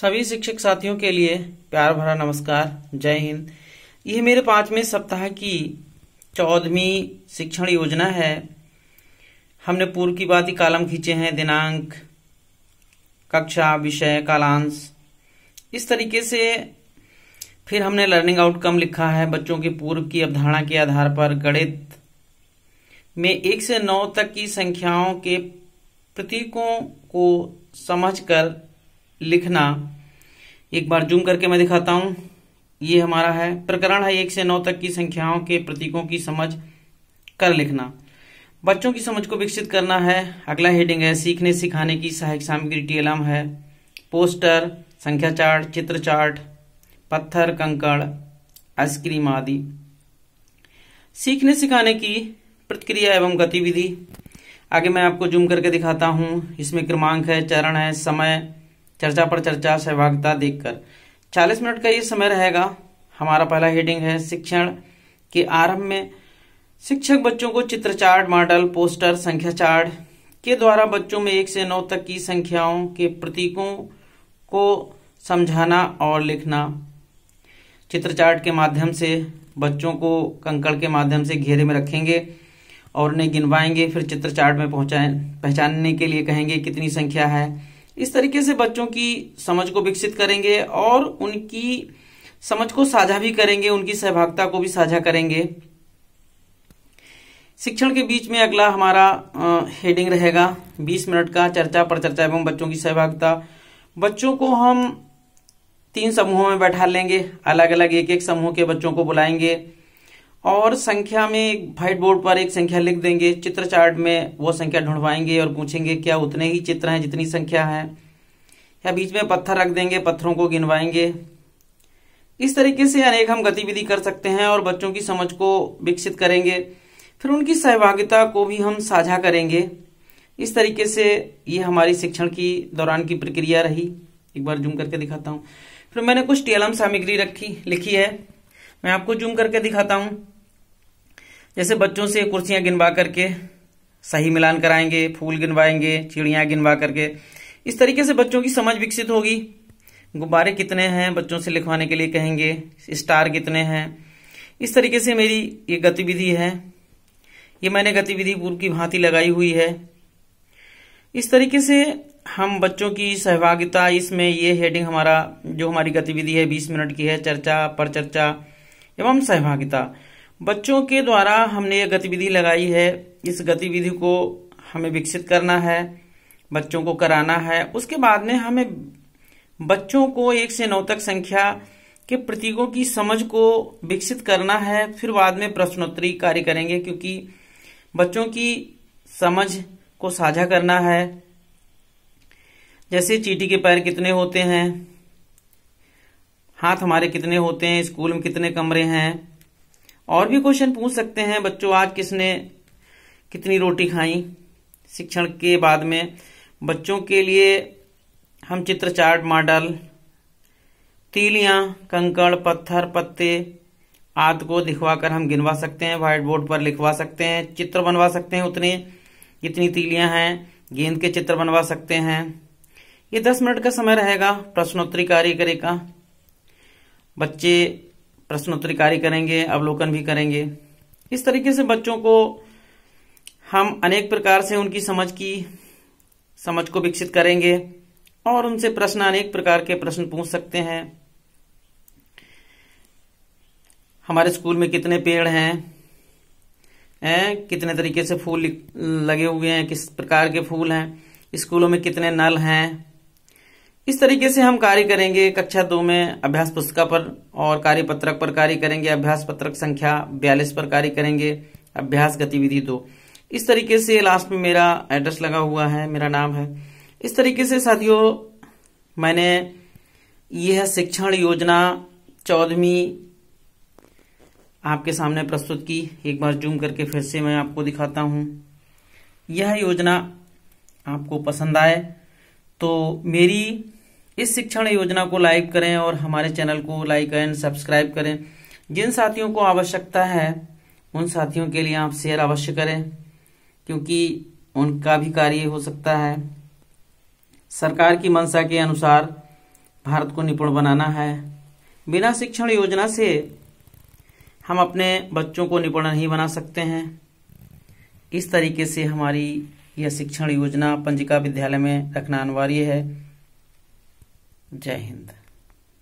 सभी शिक्षक साथियों के लिए प्यार भरा नमस्कार जय हिंद यह मेरे पांचवें सप्ताह की चौदहवीं शिक्षण योजना है हमने पूर्व की बात ही कालम खींचे हैं दिनांक कक्षा विषय कालांश इस तरीके से फिर हमने लर्निंग आउटकम लिखा है बच्चों के पूर्व की अवधारणा के आधार पर गणित में एक से नौ तक की संख्याओं के प्रतीकों को समझकर लिखना एक बार जूम करके मैं दिखाता हूं ये हमारा है प्रकरण है एक से नौ तक की संख्याओं के प्रतीकों की समझ कर लिखना बच्चों की समझ को विकसित करना है अगला हेडिंग है सीखने सिखाने की सहायक सामग्री टीएलएम है पोस्टर संख्या चार्ट चित्र चार्ट पत्थर कंकड़ आइसक्रीम आदि सीखने सिखाने की प्रतिक्रिया एवं गतिविधि आगे मैं आपको जूम करके दिखाता हूं इसमें क्रमांक है चरण है समय चर्चा पर चर्चा सहभागिता देखकर 40 मिनट का ये समय रहेगा हमारा पहला हेडिंग है शिक्षण के आरंभ में शिक्षक बच्चों को चित्र चार्ट मॉडल पोस्टर संख्या चार्ट के द्वारा बच्चों में एक से नौ तक की संख्याओं के प्रतीकों को समझाना और लिखना चित्र चार्ट के माध्यम से बच्चों को कंकड़ के माध्यम से घेरे में रखेंगे और उन्हें गिनवाएंगे फिर चित्र चार्ट में पहुंचाए पहचानने के लिए कहेंगे कितनी संख्या है इस तरीके से बच्चों की समझ को विकसित करेंगे और उनकी समझ को साझा भी करेंगे उनकी सहभागिता को भी साझा करेंगे शिक्षण के बीच में अगला हमारा हेडिंग रहेगा 20 मिनट का चर्चा पर चर्चा एवं बच्चों की सहभागिता बच्चों को हम तीन समूहों में बैठा लेंगे अलग अलग एक एक समूह के बच्चों को बुलाएंगे और संख्या में व्हाइट बोर्ड पर एक संख्या लिख देंगे चित्र चार्ट में वो संख्या ढूंढवाएंगे और पूछेंगे क्या उतने ही चित्र हैं जितनी संख्या है या बीच में पत्थर रख देंगे पत्थरों को गिनवाएंगे इस तरीके से अनेक हम गतिविधि कर सकते हैं और बच्चों की समझ को विकसित करेंगे फिर उनकी सहभागिता को भी हम साझा करेंगे इस तरीके से ये हमारी शिक्षण की दौरान की प्रक्रिया रही एक बार जूम करके दिखाता हूँ फिर मैंने कुछ टीएलएम सामग्री रखी लिखी है मैं आपको जूम करके दिखाता हूँ जैसे बच्चों से कुर्सियां गिनवा करके सही मिलान कराएंगे फूल गिनवाएंगे चिड़ियां गिनवा करके इस तरीके से बच्चों की समझ विकसित होगी गुब्बारे कितने हैं बच्चों से लिखवाने के लिए कहेंगे स्टार कितने हैं इस तरीके से मेरी ये गतिविधि है ये मैंने गतिविधि पूर्व की भांति लगाई हुई है इस तरीके से हम बच्चों की सहभागिता इसमें ये हेडिंग हमारा जो हमारी गतिविधि है बीस मिनट की है चर्चा परचर्चा एवं सहभागिता बच्चों के द्वारा हमने ये गतिविधि लगाई है इस गतिविधि को हमें विकसित करना है बच्चों को कराना है उसके बाद में हमें बच्चों को एक से नौ तक संख्या के प्रतीकों की समझ को विकसित करना है फिर बाद में प्रश्नोत्तरी कार्य करेंगे क्योंकि बच्चों की समझ को साझा करना है जैसे चीटी के पैर कितने होते हैं हाथ हमारे कितने होते हैं स्कूल में कितने कमरे हैं और भी क्वेश्चन पूछ सकते हैं बच्चों आज किसने कितनी रोटी खाई शिक्षण के बाद में बच्चों के लिए हम चित्र चार्ट मॉडल तीलियां कंकड़ पत्थर पत्ते आदि को दिखवाकर हम गिनवा सकते हैं व्हाइट बोर्ड पर लिखवा सकते हैं चित्र बनवा सकते हैं उतने जितनी तीलियां हैं गेंद के चित्र बनवा सकते हैं ये दस मिनट का समय रहेगा प्रश्नोत्तरी कार्य करेगा बच्चे प्रश्नोत्तरी कार्य करेंगे अवलोकन भी करेंगे इस तरीके से बच्चों को हम अनेक प्रकार से उनकी समझ की समझ को विकसित करेंगे और उनसे प्रश्न अनेक प्रकार के प्रश्न पूछ सकते हैं हमारे स्कूल में कितने पेड़ हैं हैं कितने तरीके से फूल लगे हुए हैं किस प्रकार के फूल हैं स्कूलों में कितने नल हैं इस तरीके से हम कार्य करेंगे कक्षा दो में अभ्यास पुस्तिका पर और कार्य पत्रक पर कार्य करेंगे अभ्यास पत्रक संख्या बयालीस पर कार्य करेंगे अभ्यास गतिविधि दो इस तरीके से लास्ट में मेरा एड्रेस लगा हुआ है मेरा नाम है इस तरीके से साथियों मैंने यह शिक्षण योजना चौदहवी आपके सामने प्रस्तुत की एक बार जूम करके फिर से मैं आपको दिखाता हूं यह योजना आपको पसंद आए तो मेरी इस शिक्षण योजना को लाइक करें और हमारे चैनल को लाइक एंड सब्सक्राइब करें जिन साथियों को आवश्यकता है उन साथियों के लिए आप शेयर अवश्य करें क्योंकि उनका भी कार्य हो सकता है सरकार की मंशा के अनुसार भारत को निपुण बनाना है बिना शिक्षण योजना से हम अपने बच्चों को निपुण नहीं बना सकते हैं इस तरीके से हमारी यह शिक्षण योजना पंजिका विद्यालय में रखना अनिवार्य है जय हिंद